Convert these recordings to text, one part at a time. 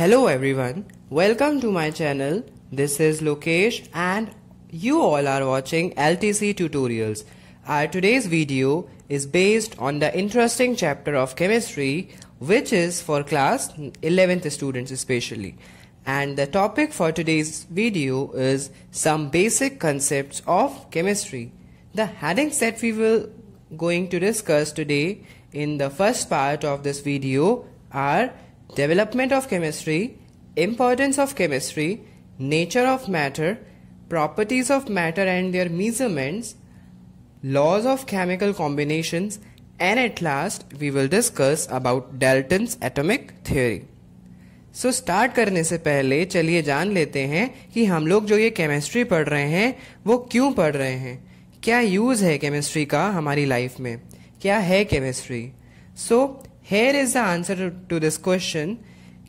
Hello everyone, welcome to my channel. This is Lokesh and you all are watching LTC tutorials. Our today's video is based on the interesting chapter of chemistry which is for class 11th students especially. And the topic for today's video is some basic concepts of chemistry. The headings that we will going to discuss today in the first part of this video are development of chemistry importance of chemistry nature of matter properties of matter and their measurements laws of chemical combination and at last we will discuss about Dalton atomic theory so start करने से पहले चलिए जान लेते हैं कि हम लोग जो ये केमिस्ट्री पढ़ रहे हैं वो क्यों पढ़ रहे हैं क्या यूज है केमिस्ट्री का हमारी लाइफ में क्या है chemistry so Here is the answer to this question.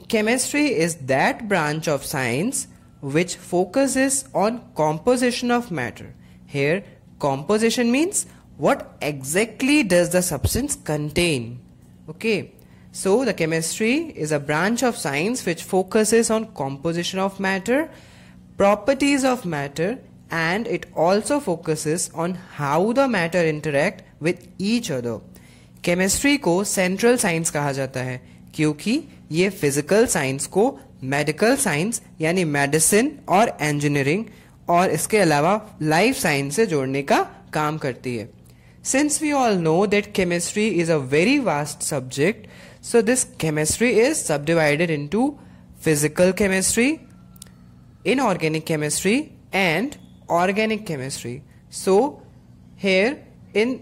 Chemistry is that branch of science which focuses on composition of matter. Here, composition means what exactly does the substance contain. Okay, so the chemistry is a branch of science which focuses on composition of matter, properties of matter and it also focuses on how the matter interact with each other. Chemistry को central science कहा जाता है क्योंकि ये physical science को medical science यानी medicine और engineering और इसके अलावा लाइफ साइंस से जोड़ने का काम करती है since we all know that chemistry is a very vast subject so this chemistry is subdivided into physical chemistry inorganic chemistry and organic chemistry so here in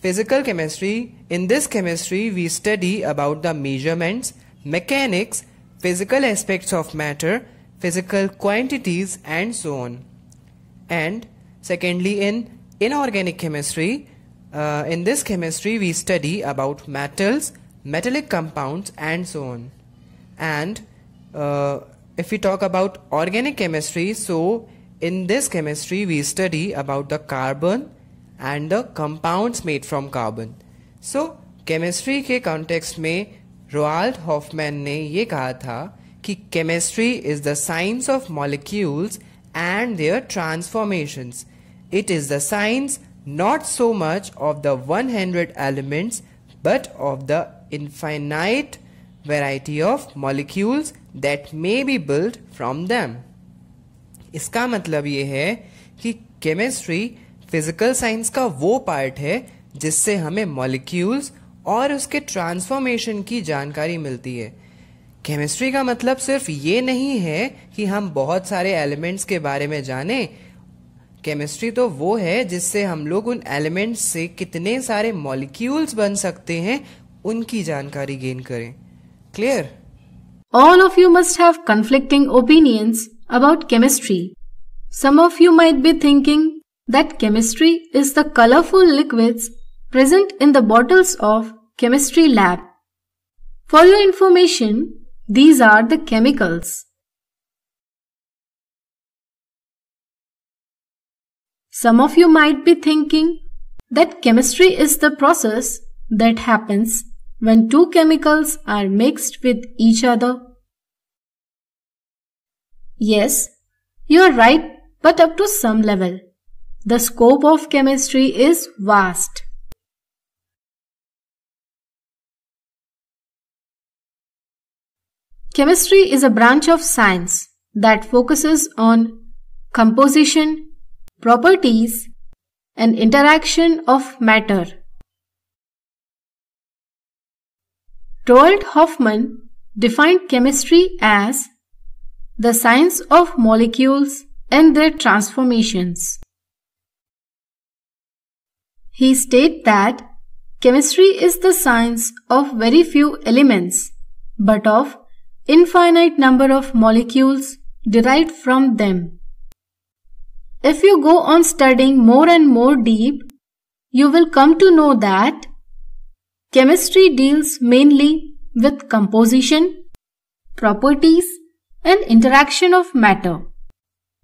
Physical chemistry. In this chemistry, we study about the measurements, mechanics, physical aspects of matter, physical quantities and so on. And secondly, in inorganic chemistry, uh, in this chemistry we study about metals, metallic compounds and so on. And uh, if we talk about organic chemistry, so in this chemistry we study about the carbon, and the compound made from carbon so chemistry के context में Roald Hoffmann ने ये कहा था कि chemistry is the science of molecules and their transformations it is the science not so much of the one hundred elements but of the infinite variety of molecules that may be build from them इसका मतलब ये है कि chemistry physical science का वो part है जिससे हमें मॉलिक्यूल्स और उसके ट्रांसफॉर्मेशन की जानकारी मिलती है केमिस्ट्री का मतलब सिर्फ ये नहीं है कि हम बहुत सारे एलिमेंट्स के बारे में जाने केमिस्ट्री तो वो है जिससे हम लोग उन एलिमेंट्स से कितने सारे मॉलिक्यूल्स बन सकते हैं उनकी जानकारी गेन करें clear all of you must have conflicting opinions about chemistry some of you might be thinking that chemistry is the colorful liquids present in the bottles of chemistry lab. For your information, these are the chemicals. Some of you might be thinking that chemistry is the process that happens when two chemicals are mixed with each other. Yes, you are right, but up to some level. The scope of chemistry is vast. Chemistry is a branch of science that focuses on composition, properties, and interaction of matter. Roald Hoffman defined chemistry as the science of molecules and their transformations. He stated that chemistry is the science of very few elements, but of infinite number of molecules derived from them. If you go on studying more and more deep, you will come to know that chemistry deals mainly with composition, properties and interaction of matter.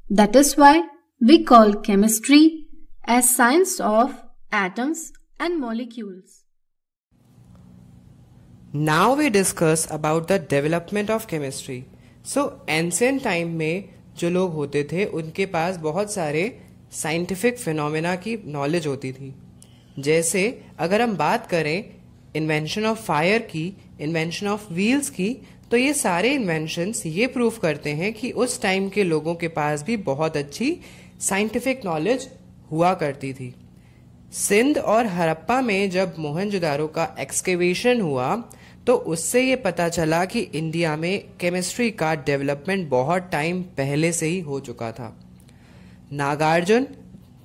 That is why we call chemistry as science of atoms and molecules. Now we discuss about the development of chemistry. So ancient time mein jo log hote the unke paas bahut sare scientific phenomena ki knowledge hoti thi जैसे अगर हम बात करें invention of fire की invention of wheels की तो ये सारे इन्वेंशंस ये प्रूव करते हैं कि उस टाइम के लोगों के पास भी बहुत अच्छी साइंटिफिक नॉलेज हुआ करती थी सिंध और हरप्पा में जब मोहनजोदारो का एक्सकेवेशन हुआ तो उससे ये पता चला कि इंडिया में केमिस्ट्री का डेवलपमेंट बहुत टाइम पहले से ही हो चुका था नागार्जुन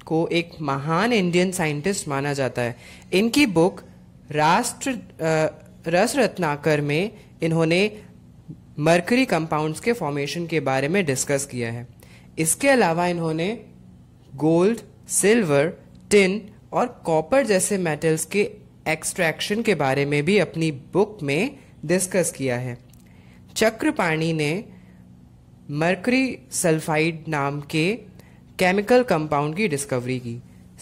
को एक महान इंडियन साइंटिस्ट माना जाता है इनकी बुक राष्ट्र रस रत्नाकर में इन्होंने मरकरी कंपाउंड्स के फॉर्मेशन के बारे में डिस्कस किया है इसके अलावा इन्होंने गोल्ड सिल्वर टिन और कॉपर जैसे मेटल्स के एक्सट्रैक्शन के बारे में भी अपनी बुक में डिस्कस किया है चक्रपाणी ने मर्करी सल्फाइड नाम के केमिकल कंपाउंड की डिस्कवरी की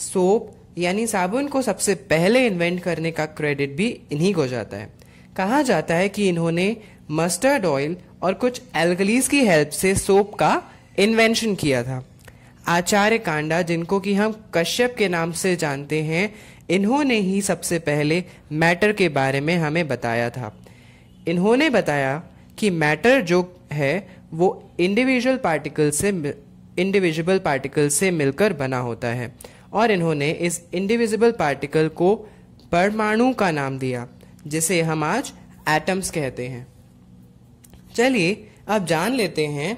सोप यानी साबुन को सबसे पहले इन्वेंट करने का क्रेडिट भी इन्हीं को जाता है कहा जाता है कि इन्होंने मस्टर्ड ऑयल और कुछ एल्गलीज की हेल्प से सोप का इन्वेंशन किया था आचार्य कांडा जिनको कि हम कश्यप के नाम से जानते हैं इन्होंने ही सबसे पहले मैटर के बारे में हमें बताया था इन्होंने बताया कि मैटर जो है वो इंडिविजुअल पार्टिकल से इंडिविजुअल पार्टिकल से मिलकर बना होता है और इन्होंने इस इंडिविजिबल पार्टिकल को परमाणु का नाम दिया जिसे हम आज एटम्स कहते हैं चलिए अब जान लेते हैं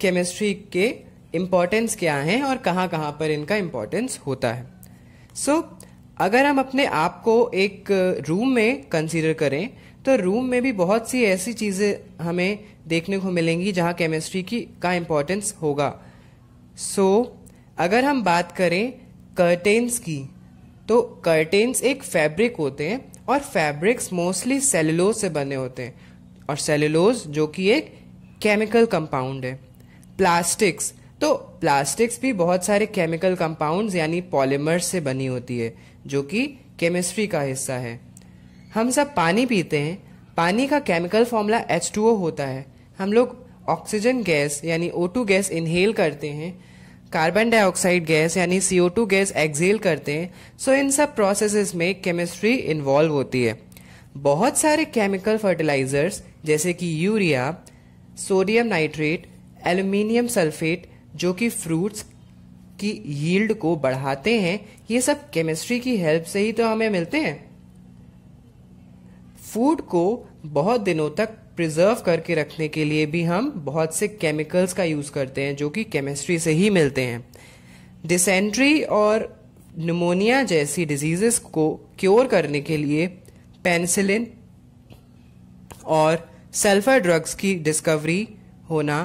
केमिस्ट्री के इम्पॉर्टेंस क्या है और कहाँ कहाँ पर इनका इम्पॉर्टेंस होता है सो so, अगर हम अपने आप को एक रूम में कंसीडर करें तो रूम में भी बहुत सी ऐसी चीज़ें हमें देखने को मिलेंगी जहाँ केमिस्ट्री की का इम्पोर्टेंस होगा सो so, अगर हम बात करें कर्टेन्स की तो कर्टेन्स एक फैब्रिक होते हैं और फैब्रिक्स मोस्टली सेलुलोज से बने होते हैं और सेलुलोज जो कि एक केमिकल कंपाउंड है प्लास्टिक्स तो प्लास्टिक्स भी बहुत सारे केमिकल कंपाउंड्स यानी पॉलीमर्स से बनी होती है जो कि केमिस्ट्री का हिस्सा है हम सब पानी पीते हैं पानी का केमिकल फॉर्मूला एच होता है हम लोग ऑक्सीजन गैस यानी ओ गैस इनहेल करते हैं कार्बन डाइऑक्साइड गैस यानी सी गैस एक्सेल करते हैं सो इन सब प्रोसेसेस में केमिस्ट्री इन्वॉल्व होती है बहुत सारे केमिकल फर्टिलाइजर्स जैसे कि urea sodium nitrate aluminium sulphate जो कि फ्रूट्स की यील्ड को बढ़ाते हैं ये सब केमिस्ट्री की हेल्प से ही तो हमें मिलते हैं फूड को बहुत दिनों तक प्रिजर्व करके रखने के लिए भी हम बहुत से केमिकल्स का यूज़ करते हैं जो कि केमिस्ट्री से ही मिलते हैं डिसेंट्री और निमोनिया जैसी डिजीजेस को क्योर करने के लिए पेनिसिलिन और सल्फर ड्रग्स की डिस्कवरी होना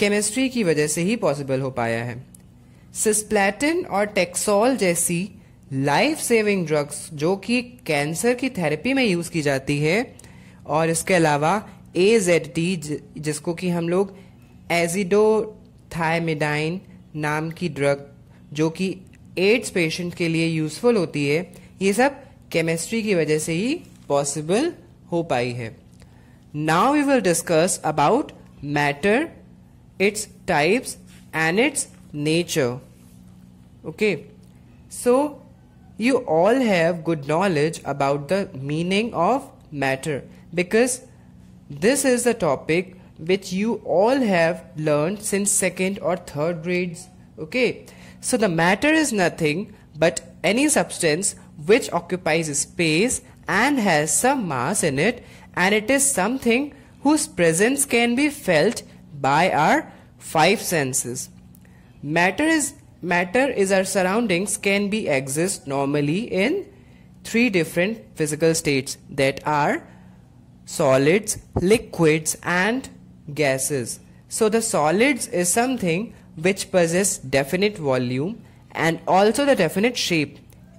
केमिस्ट्री की वजह से ही पॉसिबल हो पाया है सिस्प्लेटिन और टेक्सोल जैसी लाइफ सेविंग ड्रग्स जो कि कैंसर की थेरेपी में यूज की जाती है और इसके अलावा ए जेड टी जिसको कि हम लोग थायमिडाइन नाम की ड्रग जो कि एड्स पेशेंट के लिए यूजफुल होती है ये सब केमिस्ट्री की वजह से ही पॉसिबल हो पाई है now we will discuss about matter its types and its nature okay so you all have good knowledge about the meaning of matter because this is the topic which you all have learned since second or third grades okay so the matter is nothing but any substance which occupies space and has some mass in it and it is something whose presence can be felt by our five senses. Matter is matter is our surroundings can be exist normally in three different physical states that are solids, liquids and gases. So the solids is something which possess definite volume and also the definite shape.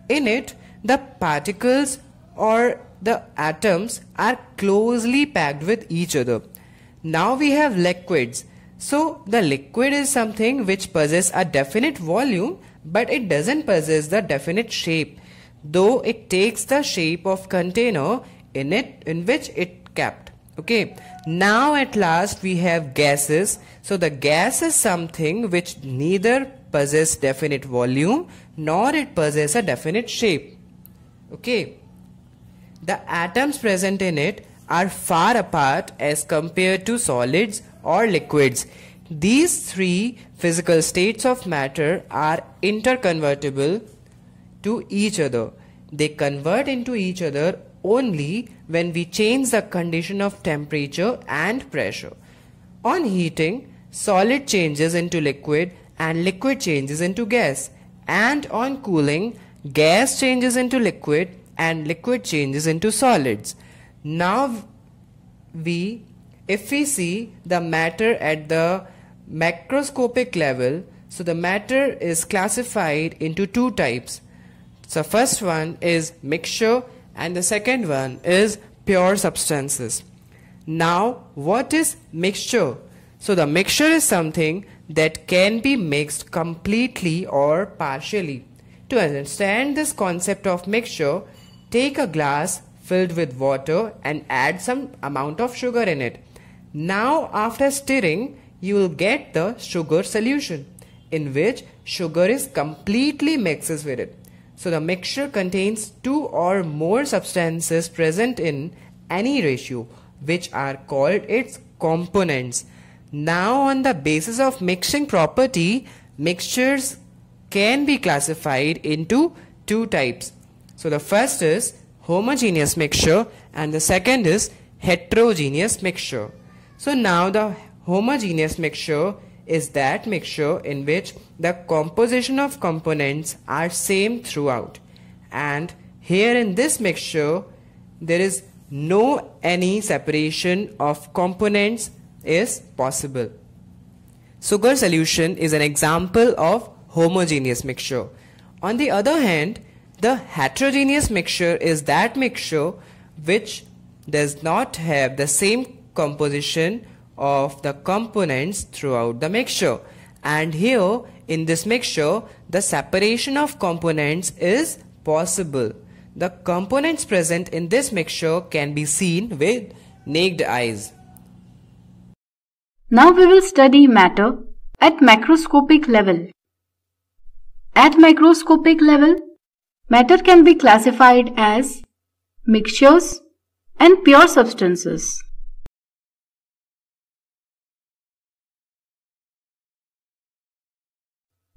In it, the particles or the atoms are closely packed with each other. Now we have liquids. So the liquid is something which possesses a definite volume but it doesn't possess the definite shape though it takes the shape of container in it in which it kept okay now at last we have gases so the gas is something which neither possess definite volume nor it possess a definite shape okay the atoms present in it are far apart as compared to solids or liquids. These three physical states of matter are interconvertible to each other. They convert into each other only when we change the condition of temperature and pressure. On heating, solid changes into liquid and liquid changes into gas. And on cooling, gas changes into liquid and liquid changes into solids. Now we, if we see the matter at the macroscopic level, so the matter is classified into two types. So first one is mixture and the second one is pure substances. Now what is mixture? So the mixture is something that can be mixed completely or partially. To understand this concept of mixture, take a glass filled with water and add some amount of sugar in it. Now after stirring, you will get the sugar solution in which sugar is completely mixes with it. So the mixture contains two or more substances present in any ratio which are called its components. Now on the basis of mixing property, mixtures can be classified into two types. So the first is homogeneous mixture and the second is heterogeneous mixture. So now the homogeneous mixture is that mixture in which the composition of components are same throughout and here in this mixture there is no any separation of components is possible. Sugar solution is an example of homogeneous mixture. On the other hand, the heterogeneous mixture is that mixture which does not have the same composition of the components throughout the mixture. And here in this mixture, the separation of components is possible. The components present in this mixture can be seen with naked eyes. Now we will study matter at macroscopic level. At microscopic level, Matter can be classified as mixtures and pure substances.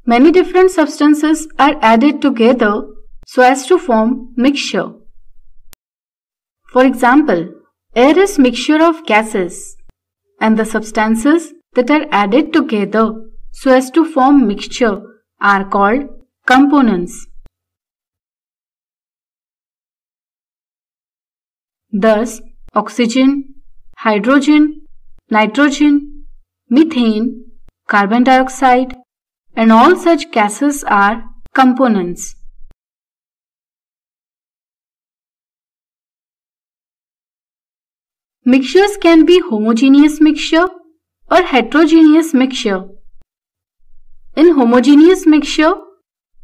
Many different substances are added together so as to form mixture. For example, air is mixture of gases and the substances that are added together so as to form mixture are called components. Thus, oxygen, hydrogen, nitrogen, methane, carbon dioxide, and all such gases are components. Mixtures can be homogeneous mixture or heterogeneous mixture. In homogeneous mixture,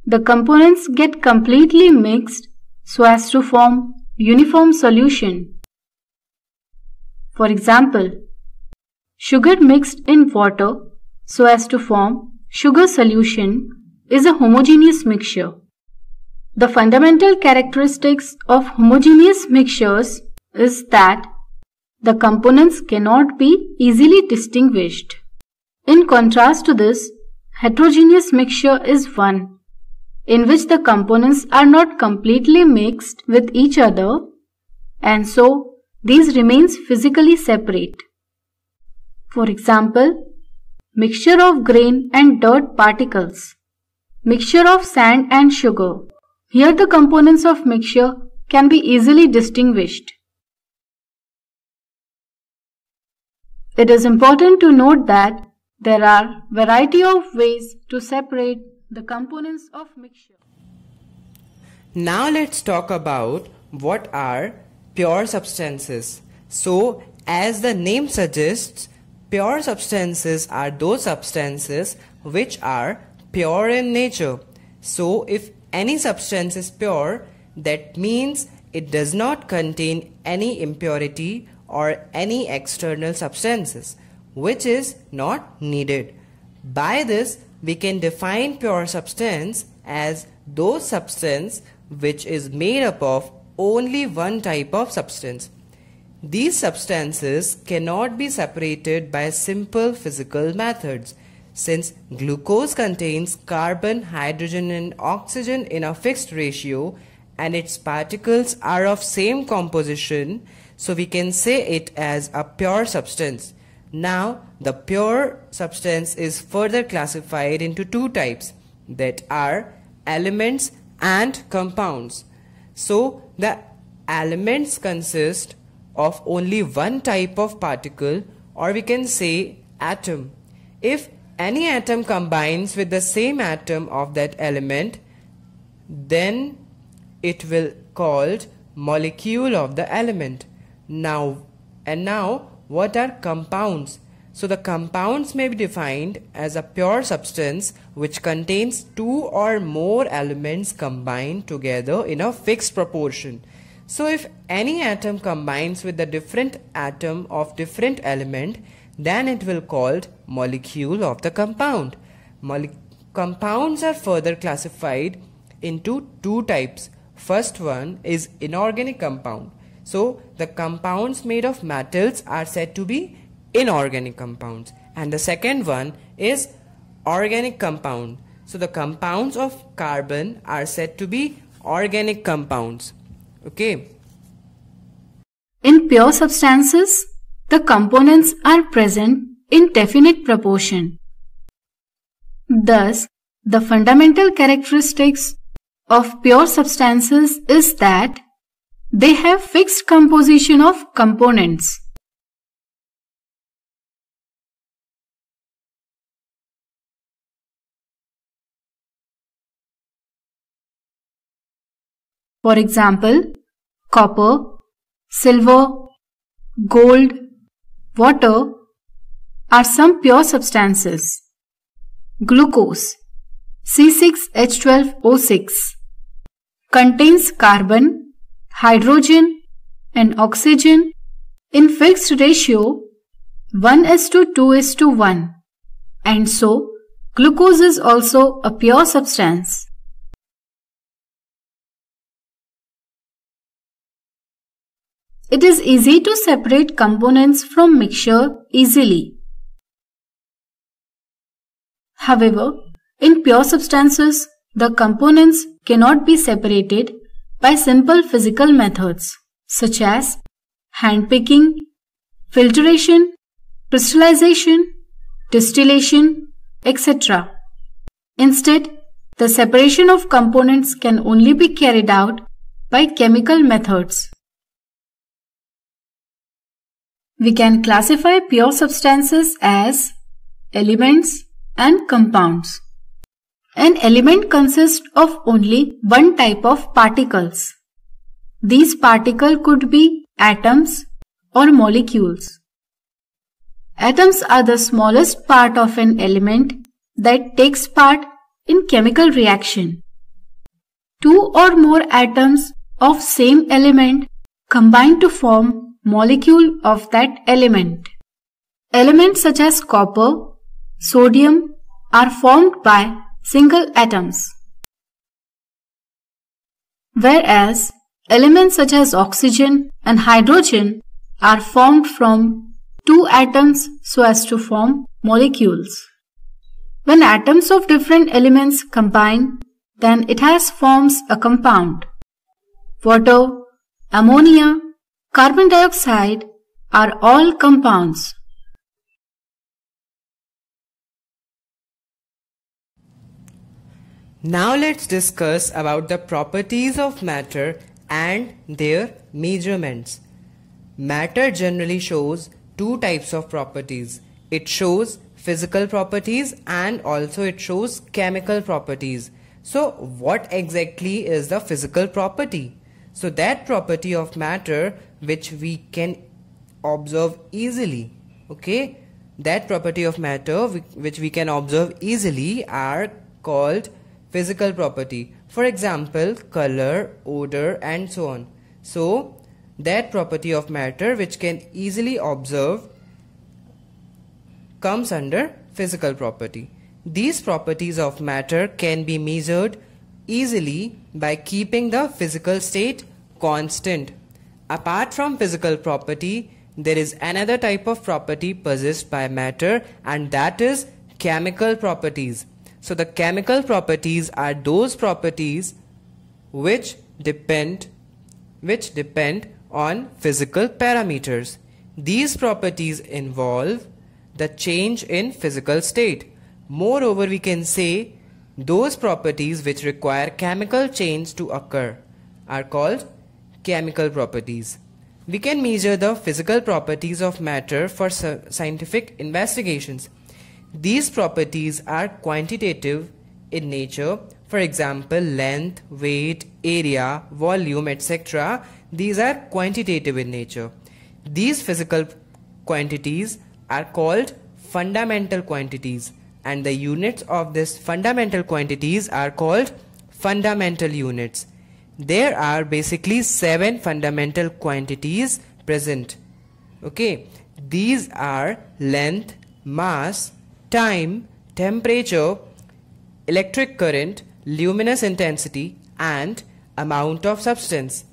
the components get completely mixed so as to form uniform solution. For example, sugar mixed in water so as to form sugar solution is a homogeneous mixture. The fundamental characteristics of homogeneous mixtures is that the components cannot be easily distinguished. In contrast to this, heterogeneous mixture is one in which the components are not completely mixed with each other and so these remains physically separate. For example, mixture of grain and dirt particles, mixture of sand and sugar. Here the components of mixture can be easily distinguished. It is important to note that there are variety of ways to separate the components of mixture. Now let's talk about what are pure substances. So as the name suggests, pure substances are those substances which are pure in nature. So if any substance is pure, that means it does not contain any impurity or any external substances, which is not needed. By this, we can define pure substance as those substance which is made up of only one type of substance. These substances cannot be separated by simple physical methods since glucose contains carbon, hydrogen and oxygen in a fixed ratio and its particles are of same composition so we can say it as a pure substance. Now, the pure substance is further classified into two types that are elements and compounds. So, the elements consist of only one type of particle or we can say atom. If any atom combines with the same atom of that element, then it will called molecule of the element. Now, and now what are compounds? So the compounds may be defined as a pure substance which contains two or more elements combined together in a fixed proportion. So if any atom combines with a different atom of different element, then it will called molecule of the compound. Mole compounds are further classified into two types. First one is inorganic compound so the compounds made of metals are said to be inorganic compounds. And the second one is organic compound. So the compounds of carbon are said to be organic compounds. Okay. In pure substances, the components are present in definite proportion. Thus, the fundamental characteristics of pure substances is that they have fixed composition of components. For example, copper, silver, gold, water are some pure substances. Glucose C6H12O6 contains carbon hydrogen and oxygen in fixed ratio 1 is to 2 is to 1 and so glucose is also a pure substance. It is easy to separate components from mixture easily. However, in pure substances, the components cannot be separated by simple physical methods such as handpicking, filtration, crystallization, distillation, etc. Instead, the separation of components can only be carried out by chemical methods. We can classify pure substances as elements and compounds. An element consists of only one type of particles. These particles could be atoms or molecules. Atoms are the smallest part of an element that takes part in chemical reaction. Two or more atoms of same element combine to form molecule of that element. Elements such as copper, sodium are formed by single atoms. Whereas elements such as oxygen and hydrogen are formed from two atoms so as to form molecules. When atoms of different elements combine, then it has forms a compound. Water, ammonia, carbon dioxide are all compounds. Now let's discuss about the properties of matter and their measurements. Matter generally shows two types of properties. It shows physical properties and also it shows chemical properties. So what exactly is the physical property? So that property of matter which we can observe easily, okay? That property of matter which we can observe easily are called physical property. For example, color, odor and so on. So, that property of matter which can easily observe comes under physical property. These properties of matter can be measured easily by keeping the physical state constant. Apart from physical property, there is another type of property possessed by matter and that is chemical properties. So the chemical properties are those properties which depend which depend on physical parameters. These properties involve the change in physical state. Moreover, we can say those properties which require chemical change to occur are called chemical properties. We can measure the physical properties of matter for scientific investigations. These properties are quantitative in nature. For example, length, weight, area, volume, etc. These are quantitative in nature. These physical quantities are called fundamental quantities and the units of these fundamental quantities are called fundamental units. There are basically seven fundamental quantities present. Okay, these are length, mass, time, temperature, electric current, luminous intensity and amount of substance.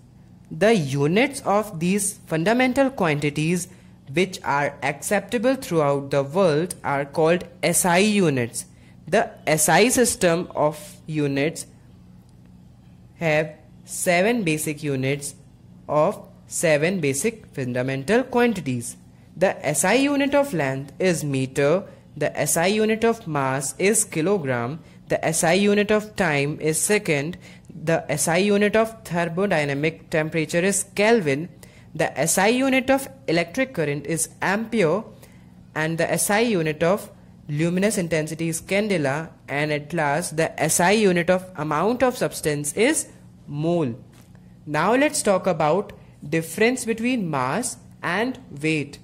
The units of these fundamental quantities which are acceptable throughout the world are called SI units. The SI system of units have 7 basic units of 7 basic fundamental quantities. The SI unit of length is meter the SI unit of mass is kilogram. The SI unit of time is second. The SI unit of thermodynamic temperature is Kelvin. The SI unit of electric current is ampere. And the SI unit of luminous intensity is candela. And at last, the SI unit of amount of substance is mole. Now let's talk about difference between mass and weight.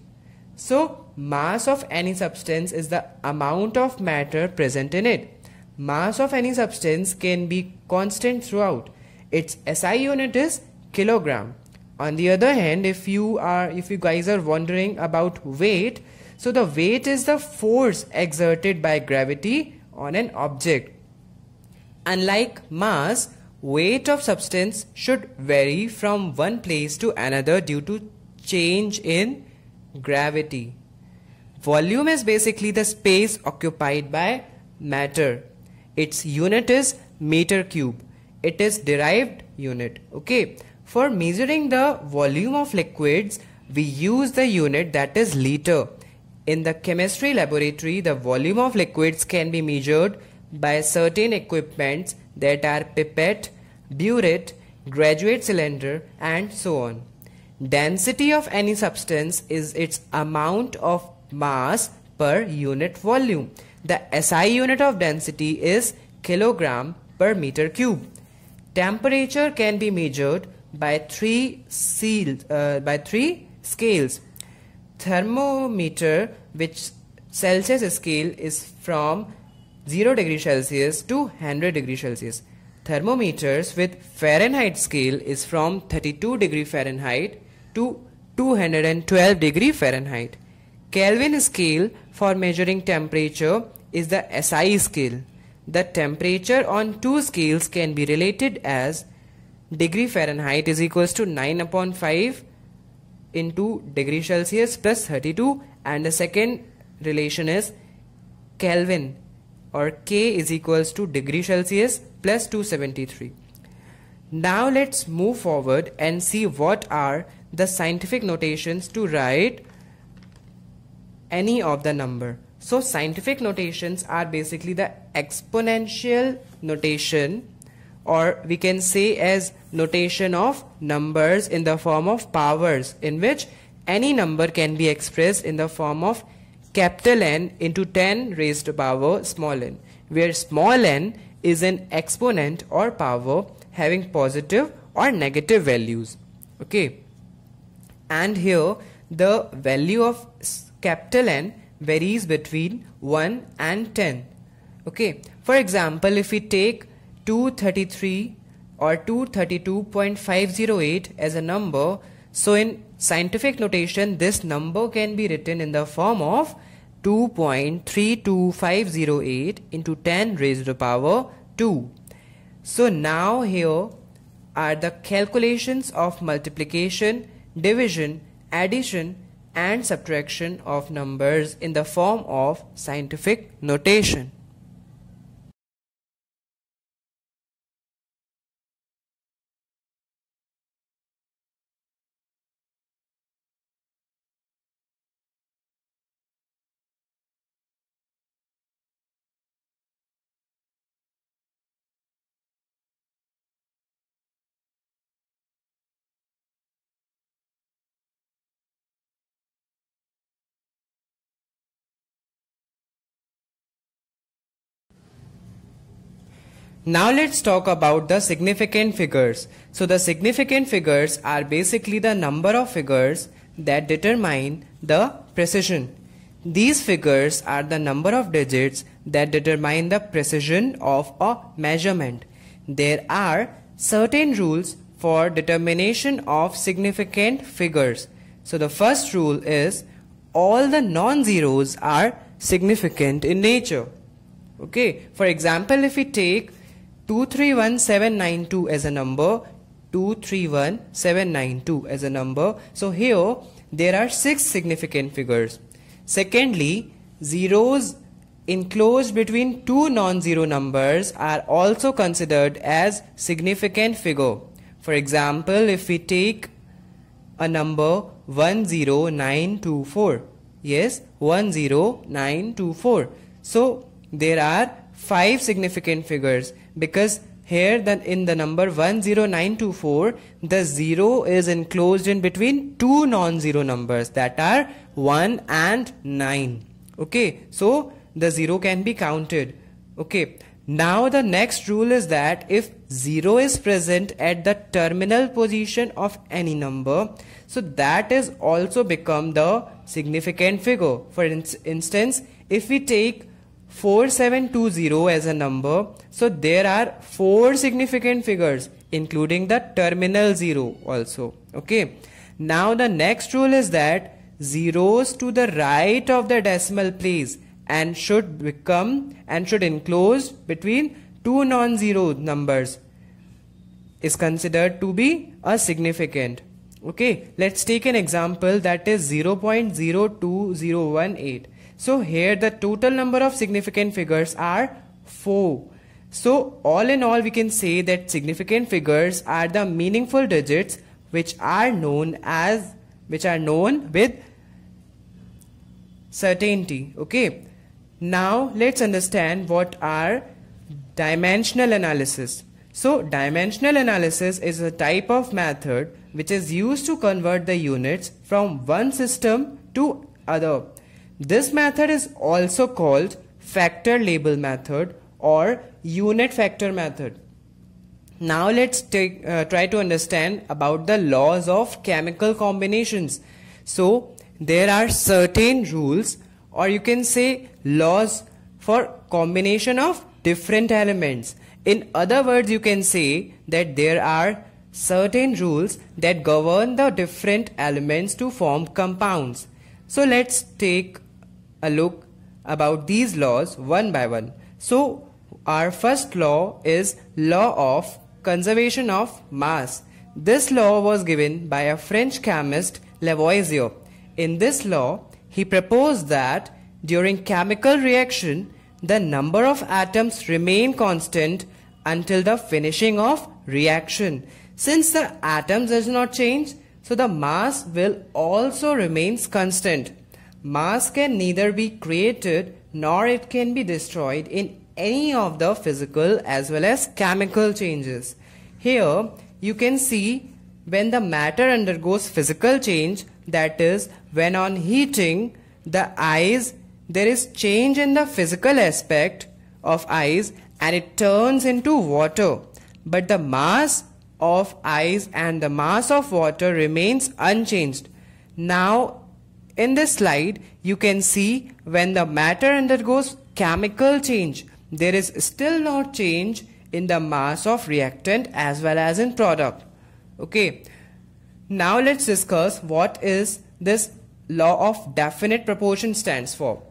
So mass of any substance is the amount of matter present in it. Mass of any substance can be constant throughout. Its SI unit is kilogram. On the other hand, if you are if you guys are wondering about weight, so the weight is the force exerted by gravity on an object. Unlike mass, weight of substance should vary from one place to another due to change in gravity. Volume is basically the space occupied by matter. Its unit is meter cube. It is derived unit. Okay. For measuring the volume of liquids, we use the unit that is liter. In the chemistry laboratory, the volume of liquids can be measured by certain equipments that are pipette, burette, graduate cylinder and so on. Density of any substance is its amount of mass per unit volume. The SI unit of density is kilogram per meter cube. Temperature can be measured by three sealed, uh, by three scales. Thermometer which Celsius scale is from 0 degree Celsius to 100 degree Celsius. Thermometers with Fahrenheit scale is from 32 degree Fahrenheit to 212 degree Fahrenheit. Kelvin scale for measuring temperature is the SI scale. The temperature on two scales can be related as degree Fahrenheit is equals to 9 upon 5 into degree Celsius plus 32 and the second relation is Kelvin or K is equals to degree Celsius plus 273. Now let's move forward and see what are the scientific notations to write any of the number. So scientific notations are basically the exponential notation or we can say as notation of numbers in the form of powers in which any number can be expressed in the form of capital N into 10 raised to power small n where small n is an exponent or power having positive or negative values okay and here the value of capital N varies between 1 and 10. Okay, for example, if we take 233 or 232.508 as a number, so in scientific notation, this number can be written in the form of 2.32508 into 10 raised to the power 2. So now here are the calculations of multiplication, division, addition and subtraction of numbers in the form of scientific notation. Now let's talk about the significant figures. So the significant figures are basically the number of figures that determine the precision. These figures are the number of digits that determine the precision of a measurement. There are certain rules for determination of significant figures. So the first rule is all the non-zeros are significant in nature. Okay, for example if we take 231792 as a number 231792 as a number so here there are six significant figures secondly zeros enclosed between two non-zero numbers are also considered as significant figure for example if we take a number 10924 yes 10924 so there are five significant figures because here that in the number 10924 the 0 is enclosed in between two non-zero numbers that are 1 and 9 okay so the 0 can be counted okay now the next rule is that if 0 is present at the terminal position of any number, so that is also become the significant figure. For in instance, if we take 4720 as a number. So there are four significant figures including the terminal 0 also. Okay. Now the next rule is that zeros to the right of the decimal place and should become and should enclose between two non-zero numbers is considered to be a significant. Okay, let's take an example that is 0.02018. So here the total number of significant figures are 4. So all in all we can say that significant figures are the meaningful digits which are known as which are known with certainty okay now let's understand what are dimensional analysis so dimensional analysis is a type of method which is used to convert the units from one system to other this method is also called factor label method or unit factor method. Now let's take, uh, try to understand about the laws of chemical combinations. So there are certain rules or you can say laws for combination of different elements. In other words, you can say that there are certain rules that govern the different elements to form compounds. So let's take a look about these laws one by one. So our first law is law of conservation of mass. This law was given by a French chemist Lavoisier. In this law, he proposed that during chemical reaction, the number of atoms remain constant until the finishing of reaction. Since the atoms does not change, so the mass will also remains constant. Mass can neither be created nor it can be destroyed in any of the physical as well as chemical changes. Here you can see when the matter undergoes physical change that is when on heating the eyes there is change in the physical aspect of eyes and it turns into water but the mass of ice and the mass of water remains unchanged. Now in this slide, you can see when the matter undergoes chemical change, there is still no change in the mass of reactant as well as in product. Okay, now let's discuss what is this law of definite proportion stands for.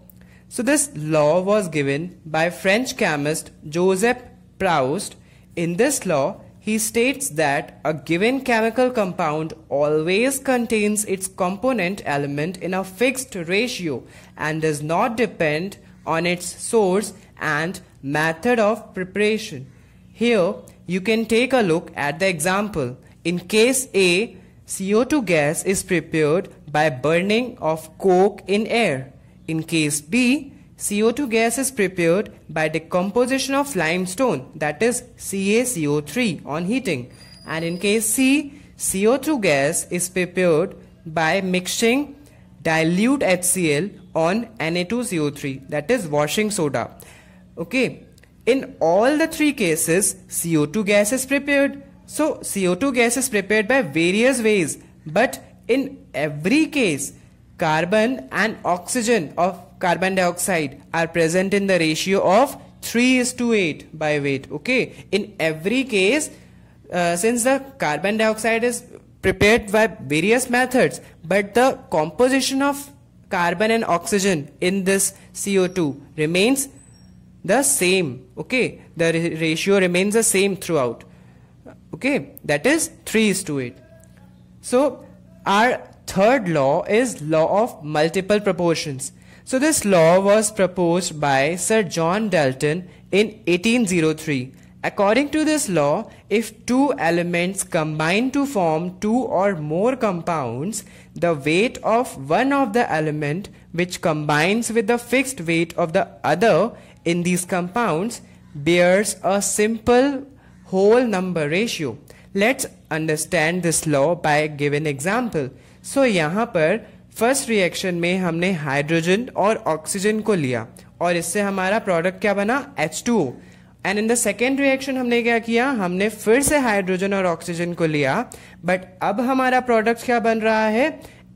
So this law was given by French chemist Joseph Proust. In this law, he states that a given chemical compound always contains its component element in a fixed ratio and does not depend on its source and method of preparation. Here you can take a look at the example. In case A, CO2 gas is prepared by burning of coke in air. In case B, CO2 gas is prepared by decomposition of limestone that is CaCO3 on heating and in case C, CO2 gas is prepared by mixing dilute HCl on Na2CO3 that is washing soda. Okay, in all the three cases CO2 gas is prepared. So CO2 gas is prepared by various ways but in every case carbon and oxygen of carbon dioxide are present in the ratio of 3 is to 8 by weight okay in every case uh, since the carbon dioxide is prepared by various methods but the composition of carbon and oxygen in this CO2 remains the same okay the ratio remains the same throughout okay that is 3 is to 8 so our third law is law of multiple proportions so this law was proposed by Sir John Dalton in 1803. According to this law, if two elements combine to form two or more compounds, the weight of one of the element which combines with the fixed weight of the other in these compounds bears a simple whole number ratio. Let's understand this law by a given example. So यहाँ पर first reaction में हमने hydrogen और oxygen को लिया और इससे हमारा प्रोडक्ट क्या बना H two and in the second reaction हमने क्या किया हमने फिर से हाइड्रोजन और ऑक्सीजन को लिया बट अब हमारा प्रोडक्ट क्या बन रहा है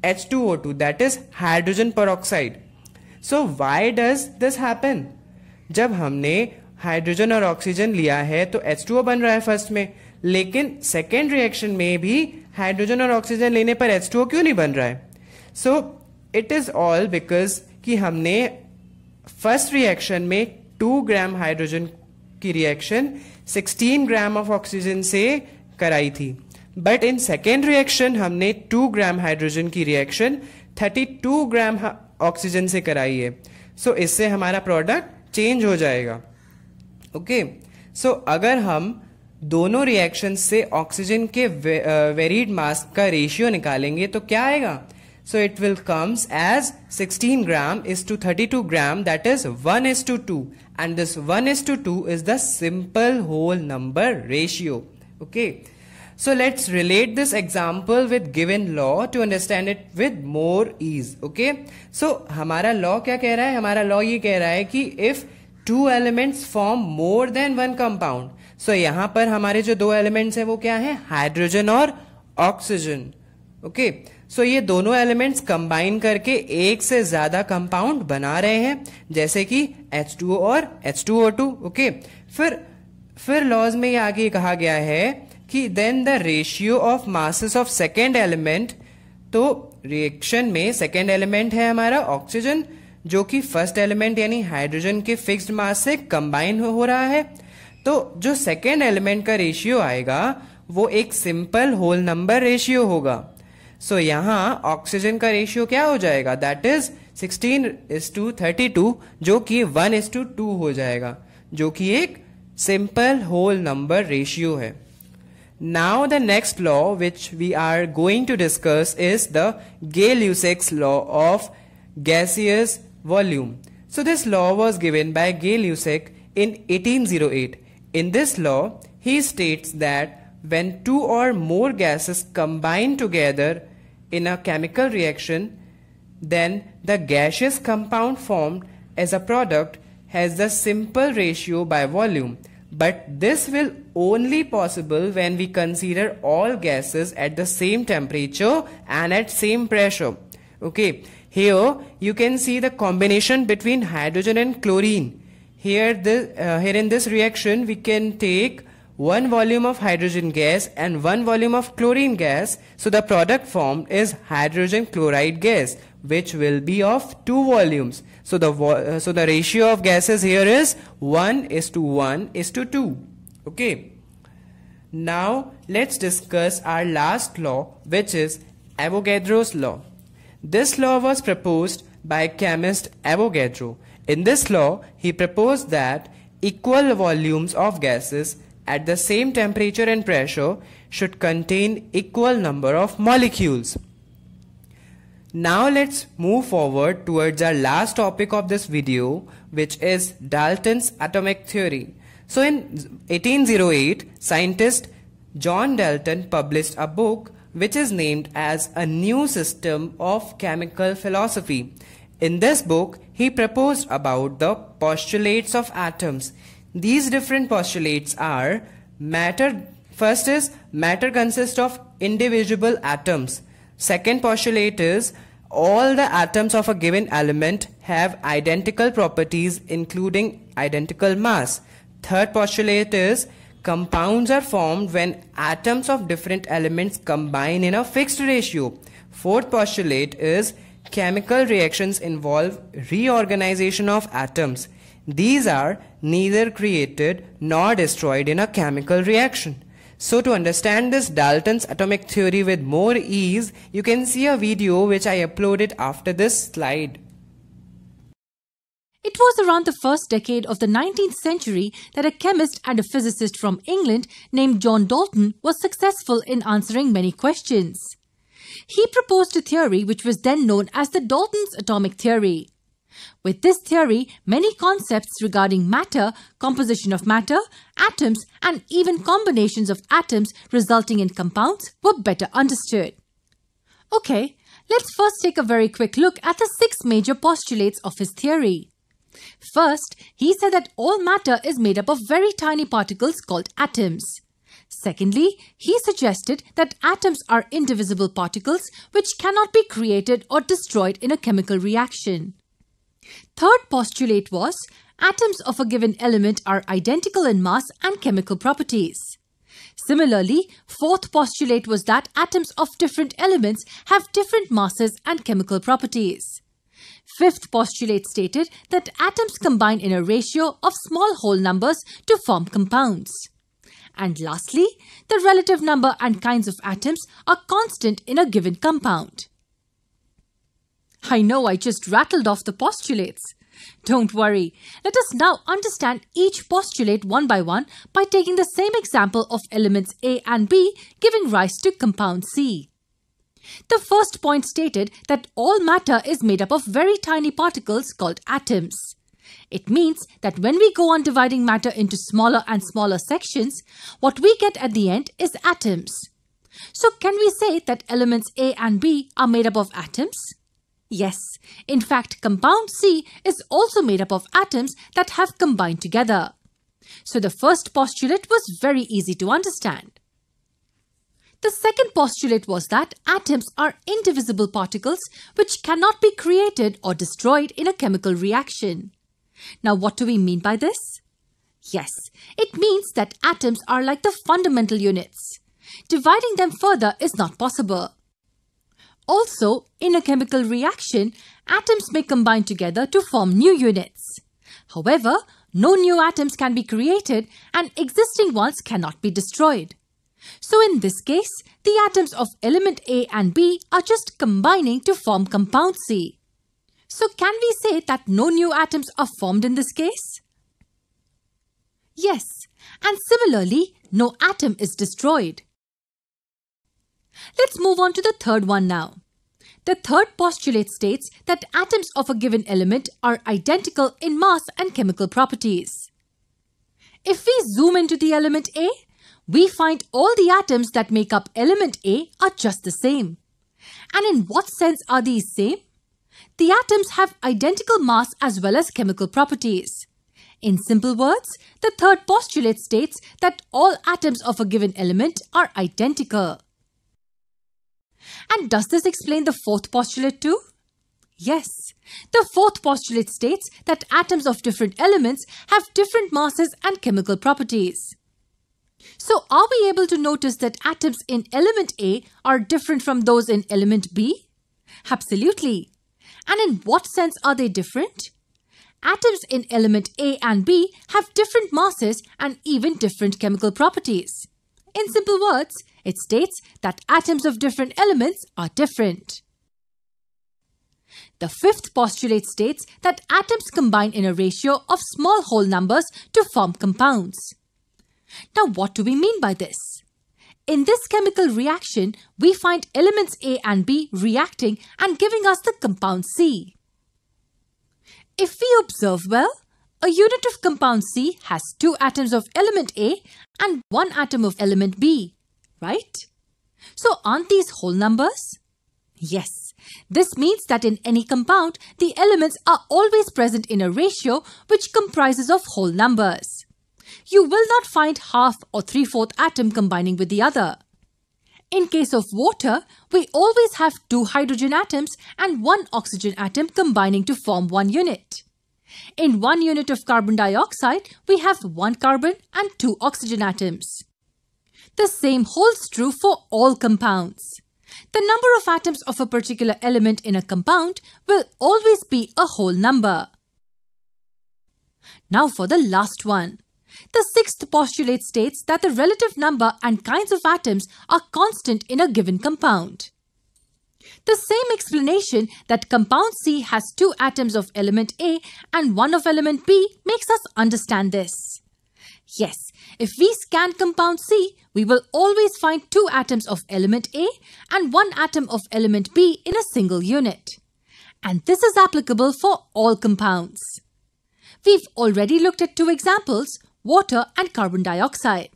H two O two that is hydrogen peroxide so why does this happen जब हमने हाइड्रोजन और ऑक्सीजन लिया है तो एच टू ओ बन रहा है फर्स्ट में लेकिन सेकेंड रिएक्शन में भी हाइड्रोजन और ऑक्सीजन लेने पर एच टू ओ क्यों नहीं बन रहा है so it is all because कि हमने फर्स्ट रिएक्शन में टू ग्राम हाइड्रोजन की रिएक्शन 16 ग्राम ऑफ ऑक्सीजन से कराई थी बट इन सेकेंड रिएक्शन हमने 2 ग्राम हाइड्रोजन की रिएक्शन 32 ग्राम ऑक्सीजन से कराई है सो so, इससे हमारा प्रोडक्ट चेंज हो जाएगा ओके okay. सो so, अगर हम दोनों रिएक्शन से ऑक्सीजन के वेरिड वेरीड मास का रेशियो निकालेंगे तो क्या आएगा So it will comes as 16 gram is to 32 gram that is 1 is to 2 and this 1 is to 2 is the simple whole number ratio. Okay. So let's relate this example with given law to understand it with more ease. Okay. So hamara law kya keh raha hai hamara law ye keh raha hai ki if two elements form more than one compound. So yahan par hamare jo do elements hai wo kya hai hydrogen aur oxygen Okay. So so, ये दोनों elements combine करके एक से ज्यादा compound बना रहे हैं जैसे कि H2O और H2O2 ओके okay? फिर फिर लॉज में ये आगे कहा गया है कि then the ratio of masses of second element तो रिएक्शन में सेकेंड एलिमेंट है हमारा ऑक्सीजन जो कि फर्स्ट एलिमेंट यानी हाइड्रोजन के फिक्स्ड मास से कंबाइन हो, हो रहा है तो जो सेकेंड एलिमेंट का रेशियो आएगा वो एक सिंपल होल नंबर रेशियो होगा सो so, यहां ऑक्सीजन का रेशियो क्या हो जाएगा that is sixteen is to thirty two जो कि वन इज टू टू हो जाएगा जो कि एक सिंपल होल नंबर रेशियो है now the next law which we are going to discuss is the Gay Lussac's law of gaseous volume so this law was given by Gay Lussac in eighteen zero eight in this law he state that when two or more gases combine together in a chemical reaction, then the gaseous compound formed as a product has the simple ratio by volume. But this will only possible when we consider all gases at the same temperature and at same pressure. Okay, here you can see the combination between hydrogen and chlorine. Here, the, uh, here in this reaction we can take 1 volume of hydrogen gas and 1 volume of chlorine gas. So the product formed is hydrogen chloride gas which will be of 2 volumes. So the, vo uh, so the ratio of gases here is 1 is to 1 is to 2. Okay. Now let's discuss our last law which is Avogadro's law. This law was proposed by chemist Avogadro. In this law, he proposed that equal volumes of gases at the same temperature and pressure should contain equal number of molecules. Now let's move forward towards our last topic of this video which is Dalton's atomic theory. So in 1808 scientist John Dalton published a book which is named as a new system of chemical philosophy. In this book he proposed about the postulates of atoms. These different postulates are matter, first is matter consists of indivisible atoms. Second postulate is all the atoms of a given element have identical properties including identical mass. Third postulate is compounds are formed when atoms of different elements combine in a fixed ratio. Fourth postulate is chemical reactions involve reorganization of atoms. These are neither created nor destroyed in a chemical reaction. So to understand this Dalton's atomic theory with more ease, you can see a video which I uploaded after this slide. It was around the first decade of the 19th century that a chemist and a physicist from England named John Dalton was successful in answering many questions. He proposed a theory which was then known as the Dalton's atomic theory. With this theory, many concepts regarding matter, composition of matter, atoms, and even combinations of atoms resulting in compounds were better understood. Okay, let's first take a very quick look at the six major postulates of his theory. First, he said that all matter is made up of very tiny particles called atoms. Secondly, he suggested that atoms are indivisible particles which cannot be created or destroyed in a chemical reaction. Third postulate was atoms of a given element are identical in mass and chemical properties. Similarly, fourth postulate was that atoms of different elements have different masses and chemical properties. Fifth postulate stated that atoms combine in a ratio of small whole numbers to form compounds. And lastly, the relative number and kinds of atoms are constant in a given compound. I know I just rattled off the postulates. Don't worry. Let us now understand each postulate one by one by taking the same example of elements A and B giving rise to compound C. The first point stated that all matter is made up of very tiny particles called atoms. It means that when we go on dividing matter into smaller and smaller sections, what we get at the end is atoms. So can we say that elements A and B are made up of atoms? Yes, in fact, compound C is also made up of atoms that have combined together. So the first postulate was very easy to understand. The second postulate was that atoms are indivisible particles which cannot be created or destroyed in a chemical reaction. Now what do we mean by this? Yes, it means that atoms are like the fundamental units. Dividing them further is not possible. Also, in a chemical reaction, atoms may combine together to form new units. However, no new atoms can be created and existing ones cannot be destroyed. So in this case, the atoms of element A and B are just combining to form compound C. So can we say that no new atoms are formed in this case? Yes, and similarly, no atom is destroyed. Let's move on to the third one now. The third postulate states that atoms of a given element are identical in mass and chemical properties. If we zoom into the element A, we find all the atoms that make up element A are just the same. And in what sense are these same? The atoms have identical mass as well as chemical properties. In simple words, the third postulate states that all atoms of a given element are identical. And does this explain the fourth postulate too? Yes. The fourth postulate states that atoms of different elements have different masses and chemical properties. So are we able to notice that atoms in element A are different from those in element B? Absolutely. And in what sense are they different? Atoms in element A and B have different masses and even different chemical properties. In simple words, it states that atoms of different elements are different. The fifth postulate states that atoms combine in a ratio of small whole numbers to form compounds. Now what do we mean by this? In this chemical reaction, we find elements A and B reacting and giving us the compound C. If we observe well, a unit of compound C has two atoms of element A and one atom of element B, right? So aren't these whole numbers? Yes, this means that in any compound, the elements are always present in a ratio which comprises of whole numbers. You will not find half or three-fourth atom combining with the other. In case of water, we always have two hydrogen atoms and one oxygen atom combining to form one unit. In one unit of carbon dioxide, we have one carbon and two oxygen atoms. The same holds true for all compounds. The number of atoms of a particular element in a compound will always be a whole number. Now for the last one. The sixth postulate states that the relative number and kinds of atoms are constant in a given compound. The same explanation that compound C has two atoms of element A and one of element B makes us understand this. Yes, if we scan compound C, we will always find two atoms of element A and one atom of element B in a single unit. And this is applicable for all compounds. We've already looked at two examples, water and carbon dioxide.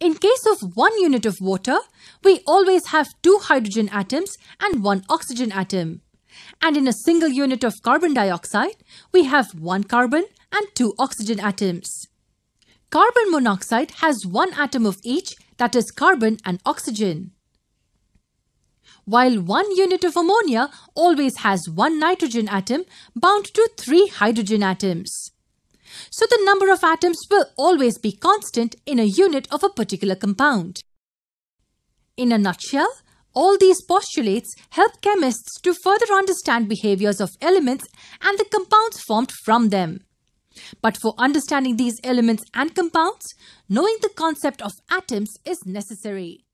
In case of one unit of water, we always have two hydrogen atoms and one oxygen atom. And in a single unit of carbon dioxide, we have one carbon and two oxygen atoms. Carbon monoxide has one atom of each, that is carbon and oxygen. While one unit of ammonia always has one nitrogen atom bound to three hydrogen atoms so the number of atoms will always be constant in a unit of a particular compound. In a nutshell, all these postulates help chemists to further understand behaviors of elements and the compounds formed from them. But for understanding these elements and compounds, knowing the concept of atoms is necessary.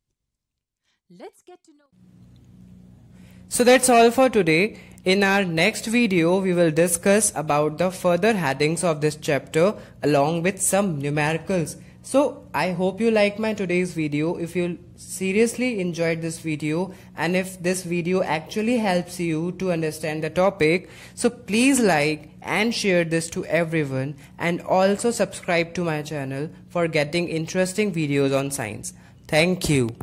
Let's get to know. So that's all for today. In our next video, we will discuss about the further headings of this chapter along with some numericals. So I hope you like my today's video. If you seriously enjoyed this video and if this video actually helps you to understand the topic, so please like and share this to everyone and also subscribe to my channel for getting interesting videos on science. Thank you.